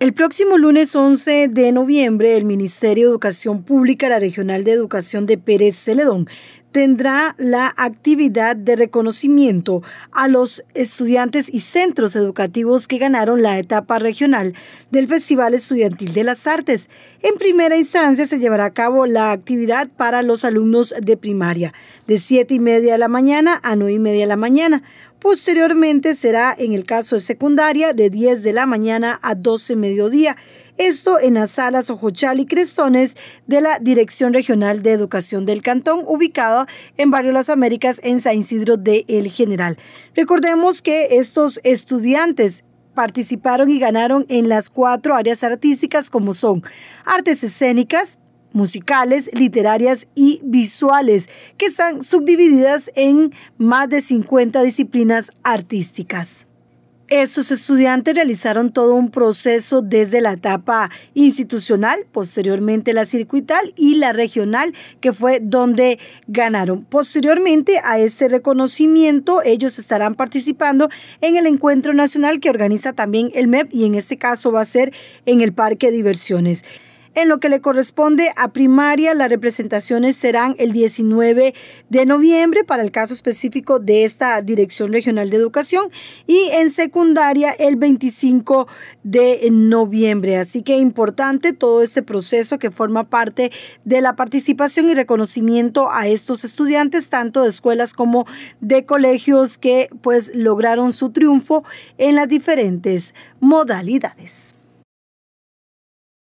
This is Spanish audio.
El próximo lunes 11 de noviembre, el Ministerio de Educación Pública, la Regional de Educación de Pérez Celedón, tendrá la actividad de reconocimiento a los estudiantes y centros educativos que ganaron la etapa regional del Festival Estudiantil de las Artes. En primera instancia se llevará a cabo la actividad para los alumnos de primaria, de 7 y media de la mañana a 9 y media de la mañana. Posteriormente será, en el caso de secundaria, de 10 de la mañana a 12 mediodía. Esto en las salas Ojochal y Crestones de la Dirección Regional de Educación del Cantón, ubicada en Barrio Las Américas en San Isidro de El General. Recordemos que estos estudiantes participaron y ganaron en las cuatro áreas artísticas como son artes escénicas, musicales, literarias y visuales, que están subdivididas en más de 50 disciplinas artísticas. Esos eh, estudiantes realizaron todo un proceso desde la etapa institucional, posteriormente la circuital y la regional, que fue donde ganaron. Posteriormente a este reconocimiento, ellos estarán participando en el encuentro nacional que organiza también el MEP y en este caso va a ser en el Parque Diversiones. En lo que le corresponde a primaria, las representaciones serán el 19 de noviembre para el caso específico de esta Dirección Regional de Educación y en secundaria el 25 de noviembre. Así que importante todo este proceso que forma parte de la participación y reconocimiento a estos estudiantes, tanto de escuelas como de colegios que pues lograron su triunfo en las diferentes modalidades.